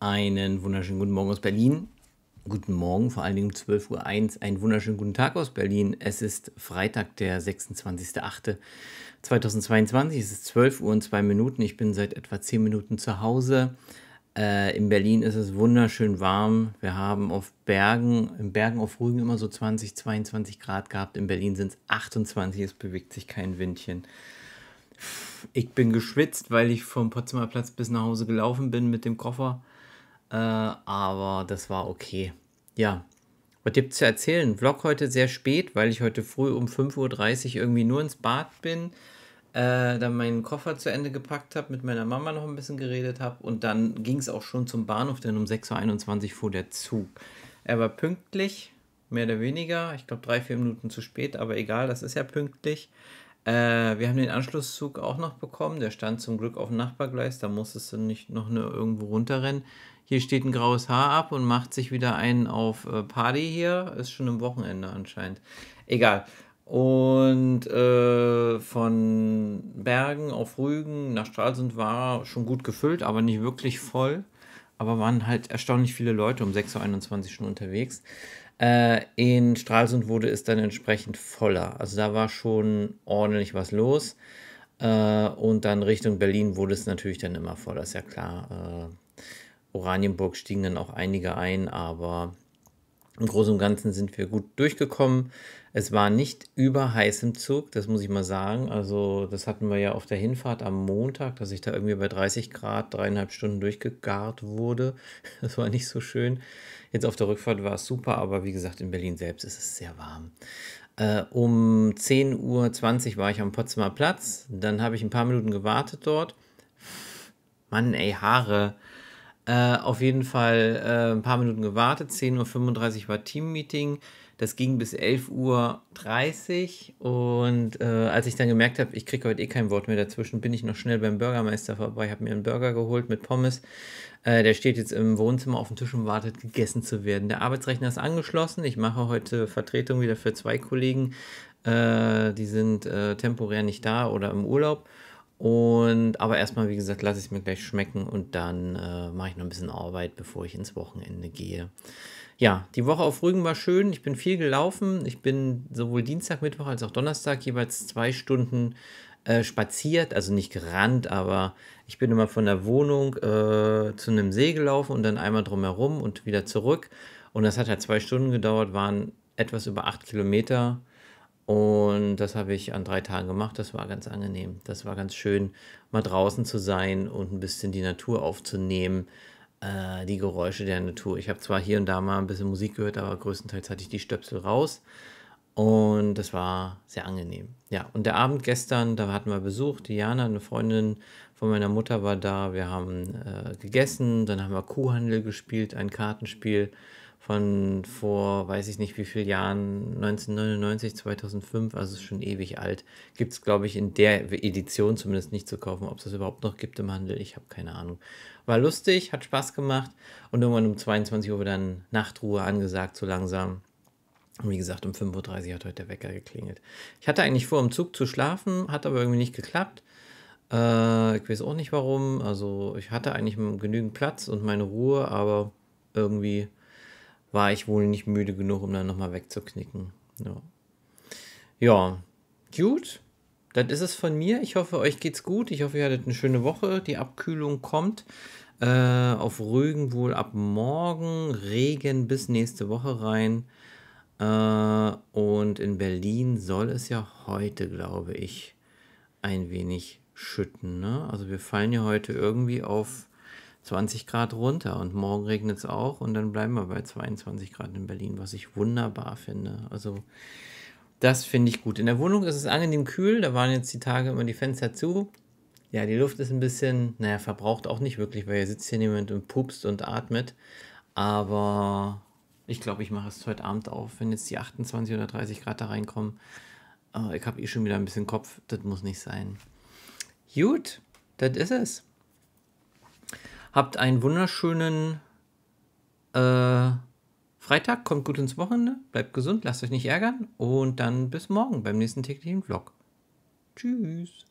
Einen wunderschönen guten Morgen aus Berlin. Guten Morgen, vor allen Dingen um 12.01 Uhr. Einen wunderschönen guten Tag aus Berlin. Es ist Freitag, der 26.08.2022. Es ist 12 Uhr und 2 Minuten. Ich bin seit etwa 10 Minuten zu Hause. Äh, in Berlin ist es wunderschön warm. Wir haben auf Bergen, in Bergen auf Rügen immer so 20, 22 Grad gehabt. In Berlin sind es 28. Es bewegt sich kein Windchen. Ich bin geschwitzt, weil ich vom Potsdamer Platz bis nach Hause gelaufen bin mit dem Koffer. Äh, aber das war okay. Ja. Was gibt zu erzählen? Vlog heute sehr spät, weil ich heute früh um 5.30 Uhr irgendwie nur ins Bad bin, äh, dann meinen Koffer zu Ende gepackt habe, mit meiner Mama noch ein bisschen geredet habe und dann ging es auch schon zum Bahnhof, denn um 6.21 Uhr fuhr der Zug. Er war pünktlich, mehr oder weniger. Ich glaube, drei, vier Minuten zu spät, aber egal, das ist ja pünktlich. Äh, wir haben den Anschlusszug auch noch bekommen. Der stand zum Glück auf dem Nachbargleis. Da musstest du nicht noch eine, irgendwo runterrennen. Hier steht ein graues Haar ab und macht sich wieder einen auf äh, Party hier. Ist schon im Wochenende anscheinend. Egal. Und äh, von Bergen auf Rügen nach Stralsund war schon gut gefüllt, aber nicht wirklich voll. Aber waren halt erstaunlich viele Leute um 6.21 Uhr schon unterwegs. Äh, in Stralsund wurde es dann entsprechend voller. Also da war schon ordentlich was los. Äh, und dann Richtung Berlin wurde es natürlich dann immer voller, ist ja klar. Äh, Oranienburg stiegen dann auch einige ein, aber im Großen und Ganzen sind wir gut durchgekommen. Es war nicht überheiß im Zug, das muss ich mal sagen. Also, das hatten wir ja auf der Hinfahrt am Montag, dass ich da irgendwie bei 30 Grad dreieinhalb Stunden durchgegart wurde. Das war nicht so schön. Jetzt auf der Rückfahrt war es super, aber wie gesagt, in Berlin selbst ist es sehr warm. Äh, um 10.20 Uhr war ich am Potsdamer Platz. Dann habe ich ein paar Minuten gewartet dort. Mann, ey, Haare. Äh, auf jeden Fall äh, ein paar Minuten gewartet. 10.35 Uhr war Teammeeting. Das ging bis 11.30 Uhr. Und äh, als ich dann gemerkt habe, ich kriege heute eh kein Wort mehr dazwischen, bin ich noch schnell beim Bürgermeister vorbei. Ich habe mir einen Burger geholt mit Pommes. Äh, der steht jetzt im Wohnzimmer auf dem Tisch und wartet, gegessen zu werden. Der Arbeitsrechner ist angeschlossen. Ich mache heute Vertretung wieder für zwei Kollegen. Äh, die sind temporär nicht da oder im Urlaub. Und aber erstmal, wie gesagt, lasse ich es mir gleich schmecken und dann äh, mache ich noch ein bisschen Arbeit, bevor ich ins Wochenende gehe. Ja, die Woche auf Rügen war schön. Ich bin viel gelaufen. Ich bin sowohl Dienstag, Mittwoch als auch Donnerstag jeweils zwei Stunden äh, spaziert, also nicht gerannt, aber ich bin immer von der Wohnung äh, zu einem See gelaufen und dann einmal drumherum und wieder zurück. Und das hat halt zwei Stunden gedauert, waren etwas über acht Kilometer und das habe ich an drei Tagen gemacht. Das war ganz angenehm. Das war ganz schön, mal draußen zu sein und ein bisschen die Natur aufzunehmen, äh, die Geräusche der Natur. Ich habe zwar hier und da mal ein bisschen Musik gehört, aber größtenteils hatte ich die Stöpsel raus. Und das war sehr angenehm. Ja, und der Abend gestern, da hatten wir Besuch. Diana, eine Freundin von meiner Mutter, war da. Wir haben äh, gegessen, dann haben wir Kuhhandel gespielt, ein Kartenspiel von vor, weiß ich nicht wie viel Jahren, 1999, 2005, also ist schon ewig alt. Gibt es, glaube ich, in der Edition zumindest nicht zu kaufen. Ob es das überhaupt noch gibt im Handel, ich habe keine Ahnung. War lustig, hat Spaß gemacht und irgendwann um 22 Uhr dann Nachtruhe angesagt, so langsam. Und wie gesagt, um 5.30 Uhr hat heute der Wecker geklingelt. Ich hatte eigentlich vor, im Zug zu schlafen, hat aber irgendwie nicht geklappt. Äh, ich weiß auch nicht warum. Also ich hatte eigentlich genügend Platz und meine Ruhe, aber irgendwie war ich wohl nicht müde genug, um dann nochmal wegzuknicken. Ja. ja, gut. Das ist es von mir. Ich hoffe, euch geht's gut. Ich hoffe, ihr hattet eine schöne Woche. Die Abkühlung kommt. Äh, auf Rügen wohl ab morgen Regen bis nächste Woche rein. Äh, und in Berlin soll es ja heute, glaube ich, ein wenig schütten. Ne? Also wir fallen ja heute irgendwie auf 20 Grad runter und morgen regnet es auch und dann bleiben wir bei 22 Grad in Berlin, was ich wunderbar finde. Also das finde ich gut. In der Wohnung ist es angenehm kühl, da waren jetzt die Tage immer die Fenster zu. Ja, die Luft ist ein bisschen, naja, verbraucht auch nicht wirklich, weil ihr sitzt hier niemand und pupst und atmet. Aber ich glaube, ich mache es heute Abend auf, wenn jetzt die 28 oder 30 Grad da reinkommen. Äh, ich habe eh schon wieder ein bisschen Kopf, das muss nicht sein. Gut, das ist es. Habt einen wunderschönen äh, Freitag, kommt gut ins Wochenende, bleibt gesund, lasst euch nicht ärgern und dann bis morgen beim nächsten täglichen Vlog. Tschüss.